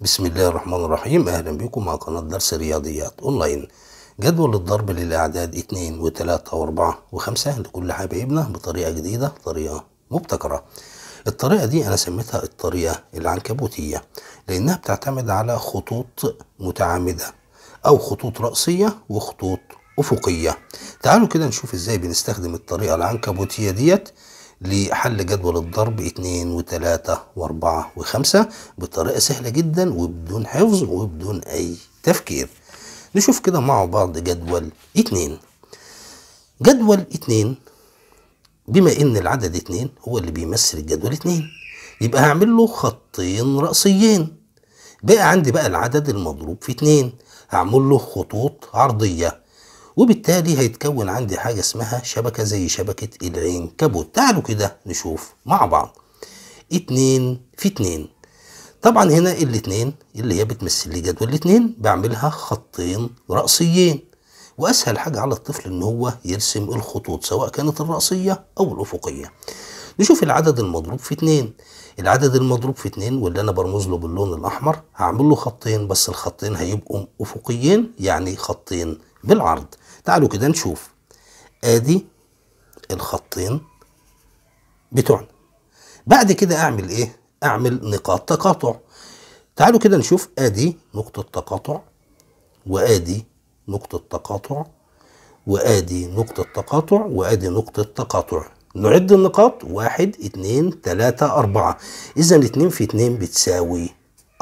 بسم الله الرحمن الرحيم أهلا بكم مع قناة درس رياضيات أونلاين جدول الضرب للأعداد 2 و3 و4 و5 لكل حبايبنا بطريقة جديدة طريقة مبتكرة الطريقة دي أنا سميتها الطريقة العنكبوتية لأنها بتعتمد على خطوط متعامدة أو خطوط رأسية وخطوط أفقية تعالوا كده نشوف إزاي بنستخدم الطريقة العنكبوتية ديت لحل جدول الضرب 2 و3 و4 و5 بطريقه سهله جدا وبدون حفظ وبدون اي تفكير نشوف كده مع بعض جدول 2 جدول 2 بما ان العدد 2 هو اللي بيمثل الجدول 2 يبقى هعمل له خطين راسيين بقى عندي بقى العدد المضروب في 2 هعمل له خطوط عرضيه وبالتالي هيتكون عندي حاجة اسمها شبكة زي شبكة العنكبوت تعالوا كده نشوف مع بعض اتنين في اتنين طبعا هنا الاتنين اللي هي بتمثل لي جدول الاتنين بعملها خطين رأسيين وأسهل حاجة على الطفل إن هو يرسم الخطوط سواء كانت الرأسية أو الأفقية نشوف العدد المضروب في اتنين العدد المضروب في اتنين واللي أنا برمز له باللون الأحمر هعمل له خطين بس الخطين هيبقوا أفقيين يعني خطين بالعرض تعالوا كده نشوف ادي الخطين بتوعنا بعد كده اعمل ايه اعمل نقاط تقاطع تعالوا كده نشوف ادي نقطة تقاطع وادي نقطة تقاطع وادي نقطة تقاطع وادي نقطة تقاطع نعد النقاط واحد اتنين تلاتة اربعة اذا اتنين في اتنين بتساوي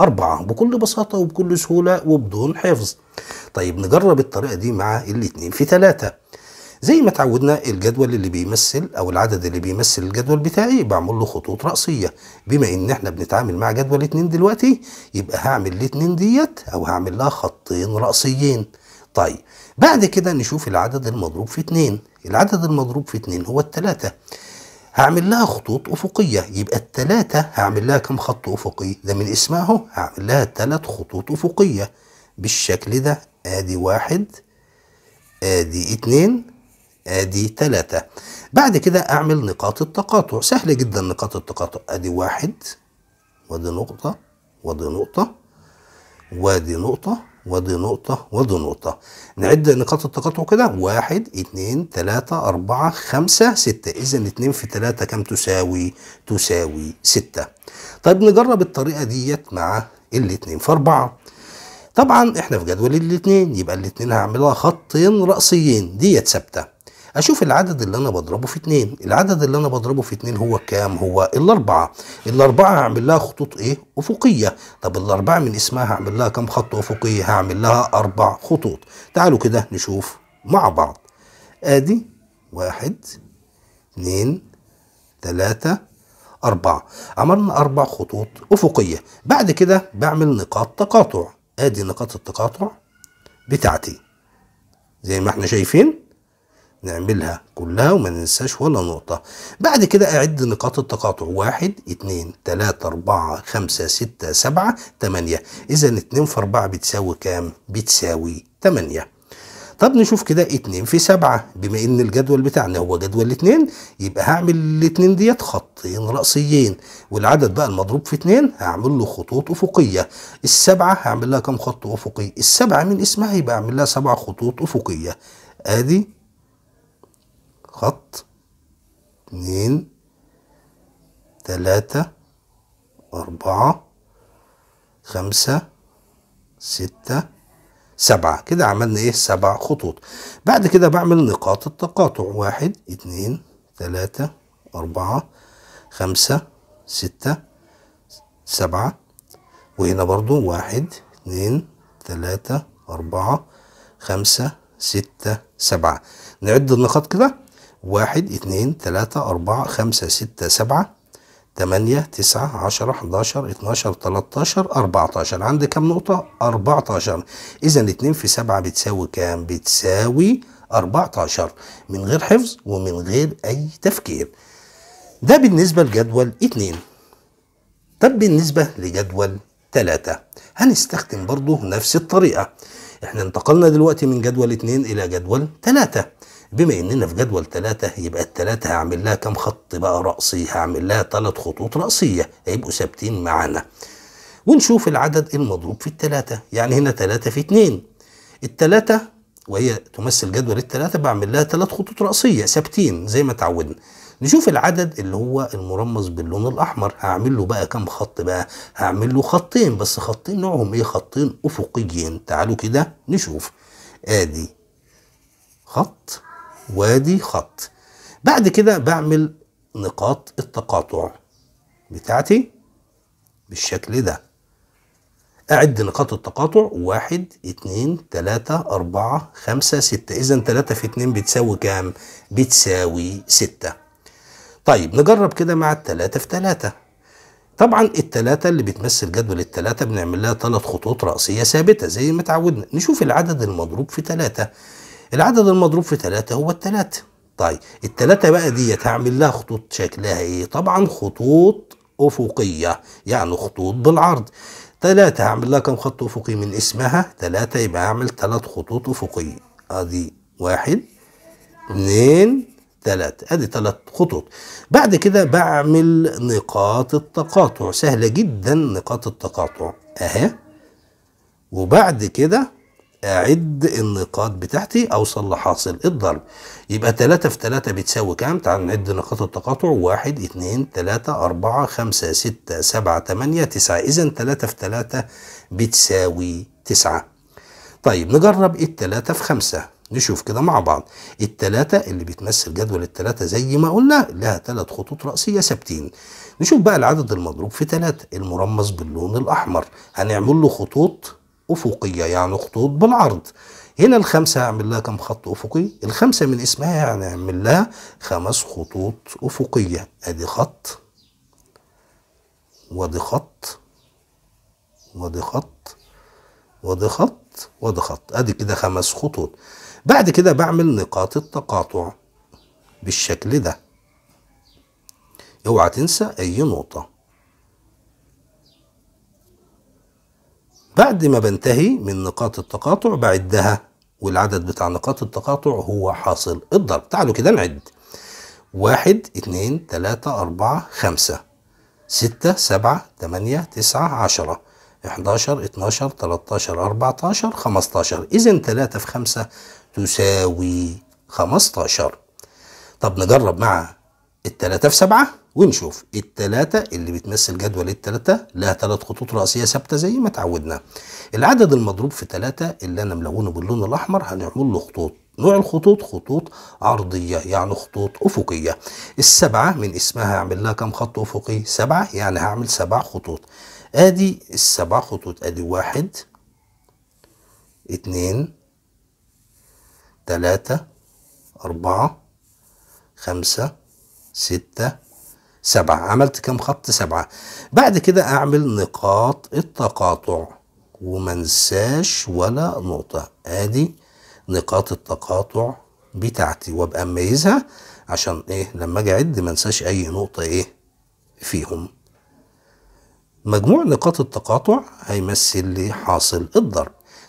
أربعة بكل بساطة وبكل سهولة وبدون حفظ طيب نجرب الطريقة دي مع الاثنين في ثلاثة زي ما تعودنا الجدول اللي بيمثل او العدد اللي بيمثل الجدول بتاعي بعمل له خطوط رأسية بما ان احنا بنتعامل مع جدول اتنين دلوقتي يبقى هعمل الاتنين ديت او هعمل لها خطين رأسيين طيب بعد كده نشوف العدد المضروب في اتنين العدد المضروب في اتنين هو التلاتة هعمل لها خطوط افقيه يبقى الثلاثه هعمل لها كم خط افقي ده من اسمها اهو هعمل لها ثلاث خطوط افقيه بالشكل ده ادي واحد ادي اتنين ادي تلاتة بعد كده اعمل نقاط التقاطع سهل جدا نقاط التقاطع ادي واحد وادي نقطة وادي نقطة وادي نقطة ودي نقطة ودي نقطة نعد نقاط التقاطع كده واحد اتنين تلاتة أربعة خمسة ستة إذا اتنين في تلاتة كم تساوي؟ تساوي ستة طيب نجرب الطريقة ديت مع الاتنين في أربعة طبعا احنا في جدول الاتنين يبقى الاتنين هعملها خطين رأسيين ديت ثابتة اشوف العدد اللي انا بضربه في اتنين العدد اللي انا بضربه في اتنين هو كام هو الاربعة الاربعة هعمل لها خطوط ايه افقية طب الاربعة من اسمها هعمل لها كام خط افقي هعمل لها اربع خطوط تعالوا كده نشوف مع بعض ادي واحد اتنين تلاتة أربعة عملنا أربع خطوط أفقية بعد كده بعمل نقاط تقاطع آدي نقاط التقاطع بتاعتي زي ما احنا شايفين نعملها كلها وما ننساش ولا نقطة بعد كده أعد نقاط التقاطع واحد اتنين تلاتة أربعة خمسة ستة سبعة تمانية إذا اتنين في أربعة بتساوي كام؟ بتساوي تمانية طب نشوف كده اتنين في سبعة بما ان الجدول بتاعنا هو جدول اتنين يبقى هعمل الاتنين ديت خطين رأسيين والعدد بقى المضروب في اتنين هعمل له خطوط افقية السبعة هعمل لها كم خط افقي السبعة من اسمها يبقى اعمل لها سبعة خطوط افقية ادي خط اتنين تلاتة أربعة خمسة ستة سبعة كده عملنا ايه سبع خطوط بعد كده بعمل نقاط التقاطع واحد اتنين تلاتة أربعة خمسة ستة سبعة وهنا برضو واحد اتنين تلاتة أربعة خمسة ستة سبعة نعد النقاط كده واحد اتنين تلاتة أربعة خمسة ستة سبعة تمانية تسعة عشرة حداشر اتناشر تلاتاشر أربعتاشر عند كم نقطة؟ أربعتاشر إذا اتنين في سبعة بتساوي كام؟ بتساوي أربعتاشر من غير حفظ ومن غير أي تفكير ده بالنسبة لجدول اتنين طب بالنسبة لجدول تلاتة هنستخدم برضه نفس الطريقة احنا انتقلنا دلوقتي من جدول اتنين إلى جدول تلاتة بما اننا في جدول ثلاثة يبقى الثلاثة هعمل لها كام خط بقى رأسي هعمل لها ثلاث خطوط رأسية هيبقوا ثابتين معانا ونشوف العدد المضروب في الثلاثة يعني هنا ثلاثة في اتنين الثلاثة وهي تمثل جدول الثلاثة بعمل لها ثلاث خطوط رأسية ثابتين زي ما اتعودنا نشوف العدد اللي هو المرمز باللون الاحمر هعمل له بقى كام خط بقى هعمل له خطين بس خطين نوعهم ايه خطين افقيين تعالوا كده نشوف ادي خط وادي خط بعد كده بعمل نقاط التقاطع بتاعتي بالشكل ده أعد نقاط التقاطع واحد اتنين تلاتة أربعة خمسة ستة إذا تلاتة في اتنين بتساوي كام؟ بتساوي ستة طيب نجرب كده مع التلاتة في تلاتة طبعا التلاتة اللي بتمثل جدول التلاتة بنعمل لها تلات خطوط رأسية ثابتة زي ما اتعودنا نشوف العدد المضروب في تلاتة العدد المضروب في 3 هو التلاتة طيب التلاتة بقى دي هعمل لها خطوط شكلها ايه طبعا خطوط افقية يعني خطوط بالعرض تلاتة هعمل لها كم خط افقي من اسمها تلاتة يبقى هعمل تلات خطوط افقية ادي واحد اتنين تلاتة ادي تلات خطوط بعد كده بعمل نقاط التقاطع سهلة جدا نقاط التقاطع اهي وبعد كده أعد النقاط بتاعتي أوصل لحاصل الضرب يبقى 3 في 3 بتساوي كام؟ تعال نعد نقاط التقاطع 1 2 3 4 5 6 7 8 9 إذا 3 في 3 بتساوي 9 طيب نجرب ال 3 في 5 نشوف كده مع بعض التلاتة اللي بتمثل جدول التلاتة زي ما قلنا لها تلات خطوط رأسية ثابتين نشوف بقى العدد المضروب في تلاتة المرمز باللون الأحمر هنعمل له خطوط أفقية يعني خطوط بالعرض هنا الخمسة هعمل لها كم خط أفقي الخمسة من اسمها يعني اعمل لها خمس خطوط أفقية أدي خط وادي خط وادي خط وادي خط وادي خط أدي كده خمس خطوط بعد كده بعمل نقاط التقاطع بالشكل ده اوعى تنسى أي نقطة بعد ما بنتهي من نقاط التقاطع بعدها والعدد بتاع نقاط التقاطع هو حاصل الضرب تعالوا كده نعد واحد اثنين تلاتة أربعة خمسة ستة سبعة تمانية تسعة عشرة 11 12 13 14 15 إذا 3 في 5 تساوي 15 طب نجرب مع التلاتة في سبعة ونشوف التلاتة اللي بتمثل جدول التلاتة لها تلات خطوط رأسية ثابتة زي ما اتعودنا العدد المضروب في تلاتة اللي أنا ملونه باللون الأحمر هنعمل له خطوط نوع الخطوط خطوط عرضية يعني خطوط أفقية السبعة من اسمها هعمل لها كم خط أفقي سبعة يعني هعمل سبع خطوط ادي السبع خطوط ادي واحد اتنين تلاتة أربعة خمسة ستة سبعة عملت كام خط سبعة بعد كده أعمل نقاط التقاطع ومنساش ولا نقطة آدي نقاط التقاطع بتاعتي وابقى مميزها عشان ايه لما اجي اعد منساش اي نقطة ايه فيهم مجموع نقاط التقاطع هيمثل لي حاصل الضرب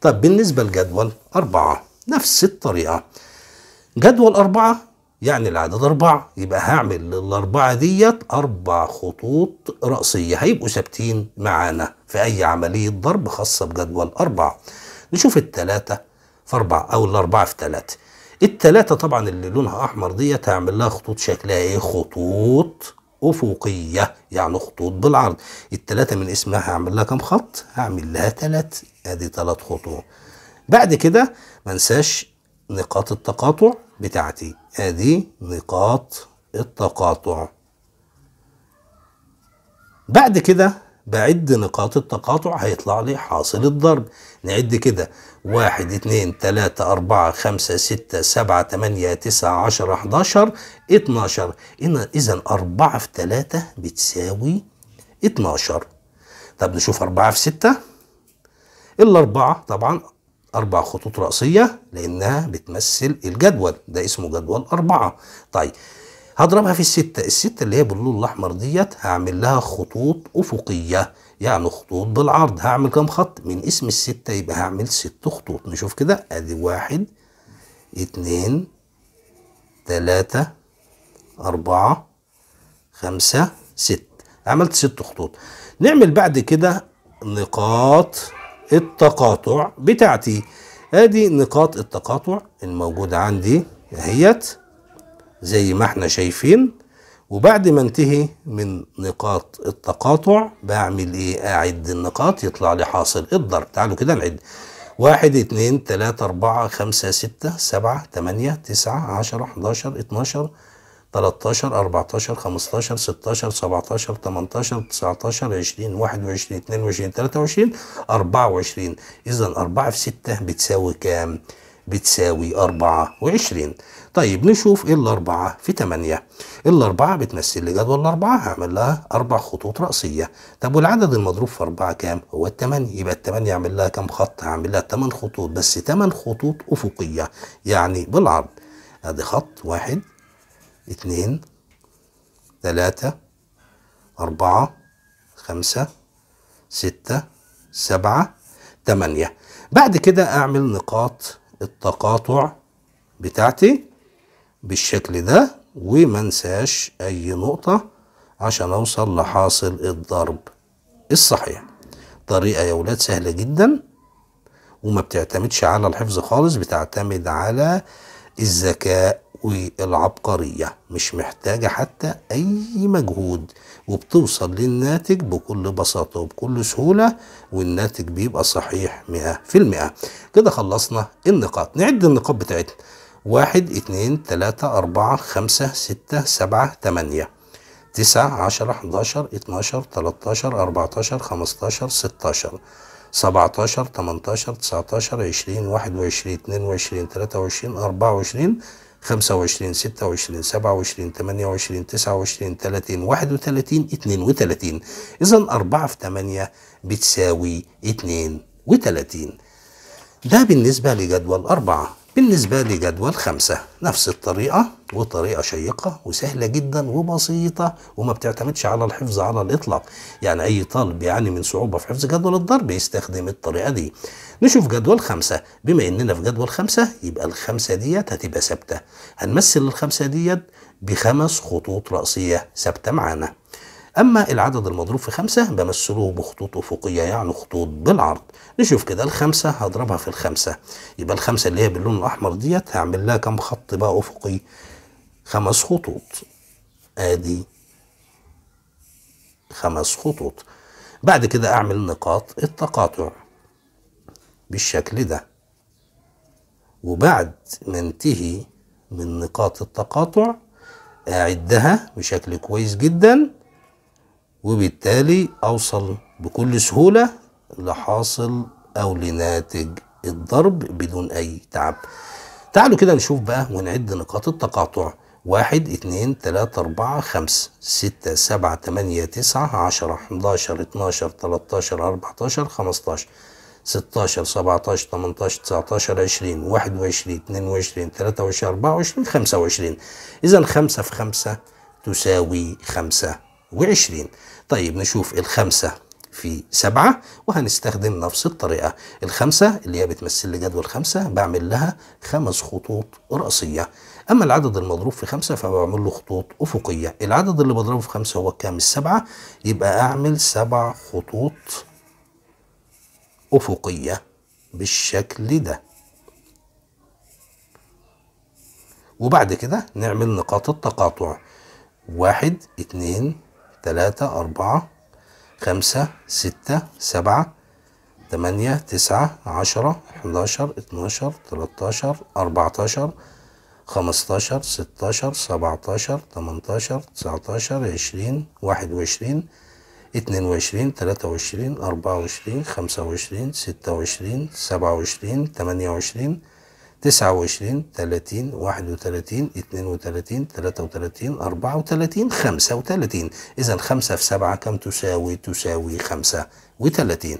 طب بالنسبة لجدول أربعة نفس الطريقة جدول أربعة يعني العدد أربعة يبقى هعمل للأربعة ديت أربع خطوط رأسية هيبقوا ثابتين معانا في أي عملية ضرب خاصة بجدول أربعة نشوف التلاتة في أربعة أو الأربعة في تلاتة التلاتة طبعا اللي لونها أحمر ديت هعمل لها خطوط شكلها إيه خطوط أفقية يعني خطوط بالعرض التلاتة من اسمها هعمل لها كام خط؟ هعمل لها تلات ادي ثلاث خطوط بعد كده ما انساش نقاط التقاطع بتاعتي ادي نقاط التقاطع بعد كده بعد نقاط التقاطع هيطلع لي حاصل الضرب نعد كده واحد اتنين تلاتة اربعة خمسة ستة سبعة تمانية تسعة عشر احداشر اتناشر اذا اربعة في تلاتة بتساوي اتناشر طب نشوف اربعة في ستة الأربعة طبعا اربع خطوط راسيه لانها بتمثل الجدول ده اسمه جدول اربعه طيب هضربها في الستة الستة اللي هي باللون الأحمر ديت هعمل لها خطوط أفقية يعني خطوط بالعرض هعمل كام خط من اسم الستة يبقى هعمل ست خطوط نشوف كده أدي واحد اتنين تلاتة أربعة خمسة ست عملت ست خطوط نعمل بعد كده نقاط التقاطع بتاعتي ادي نقاط التقاطع الموجودة عندي اهيت زي ما احنا شايفين وبعد ما انتهي من نقاط التقاطع بعمل ايه اعد النقاط يطلع لي حاصل الضرب تعالوا كده نعد واحد اتنين تلاتة اربعة خمسة ستة سبعة تمانية تسعة عشرة حداشر اتناشر 13 14 15 16 17 18 19 20 21 22 23 24 اذا 4 في 6 بتساوي كام بتساوي 24 طيب نشوف ايه الاربعة في 8 الاربعة بتمثل لي جدول الاربعة هعمل لها اربع خطوط رأسية طب والعدد المضروب في اربعة كام هو 8 يبقى 8 اعمل لها كام خط هعمل لها 8 خطوط بس 8 خطوط افقية يعني بالعرض ادي خط واحد اثنين ثلاثة أربعة خمسة ستة سبعة ثمانية بعد كده أعمل نقاط التقاطع بتاعتي بالشكل ده ومنساش أي نقطة عشان أوصل لحاصل الضرب الصحيح طريقة يا ولاد سهلة جدا وما بتعتمدش على الحفظ خالص بتعتمد على آه الذكاء والعبقرية مش محتاجة حتى أي مجهود وبتوصل للناتج بكل بساطة وبكل سهولة والناتج بيبقى صحيح 100% كده خلصنا النقاط نعد النقاط بتاعتنا واحد اتنين تلاتة أربعة خمسة ستة سبعة تمانية تسعة 10 حداشر اتناشر تلاتاشر أربعتاشر خمستاشر ستاشر 17 18 19 20 21 22 23 24 25 26 27 28 29 30 31 32 إذا 4 في 8 بتساوي 32 ده بالنسبة لجدول أربعة بالنسبة لجدول خمسة نفس الطريقة وطريقه شيقه وسهله جدا وبسيطه وما بتعتمدش على الحفظ على الاطلاق يعني اي طالب بيعاني من صعوبه في حفظ جدول الضرب يستخدم الطريقه دي نشوف جدول خمسة بما اننا في جدول خمسة يبقى الخمسة ديت هتبقى ثابتة هنمثل الخمسة ديت بخمس خطوط رأسية ثابتة معانا أما العدد المضروب في خمسة بمثله بخطوط أفقية يعني خطوط بالعرض نشوف كده الخمسة هضربها في الخمسة يبقى الخمسة اللي هي باللون الأحمر ديت هعمل لها كام خط بقى أفقي خمس خطوط ادي خمس خطوط بعد كده اعمل نقاط التقاطع بالشكل ده وبعد ما انتهي من نقاط التقاطع اعدها بشكل كويس جدا وبالتالي اوصل بكل سهولة لحاصل او لناتج الضرب بدون اي تعب تعالوا كده نشوف بقى ونعد نقاط التقاطع واحد اتنين تلاتة أربعة خمسة ستة سبعة تمانية تسعة عشرة حداشر اتناشر تلاتاشر أربعتاشر خمستاشر ستاشر سبعتاشر تمنتاشر تسعتاشر عشرين واحد وعشرين اتنين وعشرين تلاتة وعشرين أربعة وعشرين خمسة وعشرين إذا خمسة في خمسة تساوي خمسة وعشرين طيب نشوف الخمسة في سبعة وهنستخدم نفس الطريقة الخمسة اللي هي بتمثل لي جدول خمسة بعمل لها خمس خطوط رأسية أما العدد المضروب في خمسة فبعمل له خطوط أفقية العدد اللي بضربه في خمسة هو كام السبعة يبقى أعمل سبع خطوط أفقية بالشكل ده وبعد كده نعمل نقاط التقاطع واحد اتنين تلاتة أربعة خمسة ستة سبعة تمانية تسعة عشرة حداشر اتناشر تلاتاشر أربعتاشر خمستاشر ستاشر سبعتاشر تمنتاشر تسعتاشر عشرين واحد وعشرين اتنين وعشرين تلاتة وعشرين أربعة وعشرين خمسة وعشرين ستة وعشرين سبعة وعشرين تمانية وعشرين تسعة وعشرين تلاتين واحد وتلاتين اتنين وتلاتين تلاتة وتلاتين أربعة وتلاتين خمسة وتلاتين إذا خمسة في سبعة كم تساوي تساوي خمسة وتلاتين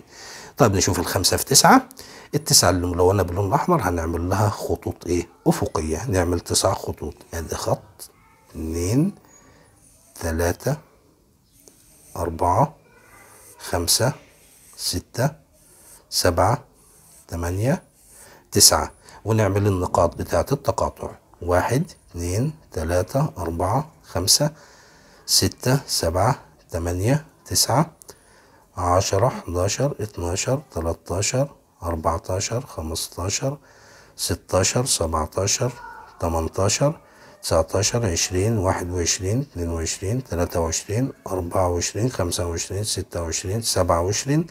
طيب نشوف الخمسة في تسعة التسعة اللي ملونة باللون الأحمر هنعمل لها خطوط إيه أفقية نعمل تسع خطوط أدي يعني خط اتنين تلاتة أربعة خمسة ستة سبعة تمانية تسعة ونعمل النقاط بتاعة التقاطع واحد اتنين تلاتة أربعة خمسة ستة سبعة تمانية تسعة عشرة حداشر اتناشر تلاتاشر أربعتاشر خمستاشر ستاشر سبعتاشر تمنتاشر تسعتاشر عشرين واحد وعشرين اتنين وعشرين تلاتة وعشرين أربعة وعشرين خمسة وعشرين ستة وعشرين سبعة وعشرين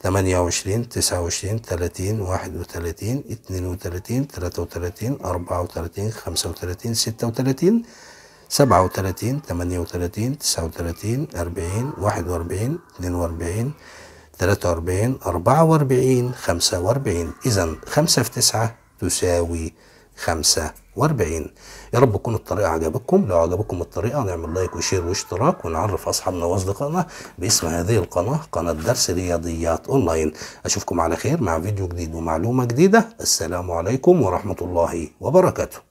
تمانية وعشرين تسعة وعشرين تلاتين واحد وتلاتين اتنين وتلاتين تلاتة وتلاتين أربعة وتلاتين خمسة وتلاتين ستة وتلاتين سبعة 38 39 40 تسعة 42 أربعين واحد وأربعين وأربعين وأربعين أربعة وأربعين خمسة وأربعين إذا خمسة في تسعة تساوي خمسة وأربعين يا رب تكون الطريقة عجبتكم لو عجبتكم الطريقة نعمل لايك وشير واشتراك ونعرف أصحابنا وأصدقائنا باسم هذه القناة قناة درس رياضيات أونلاين أشوفكم على خير مع فيديو جديد ومعلومة جديدة السلام عليكم ورحمة الله وبركاته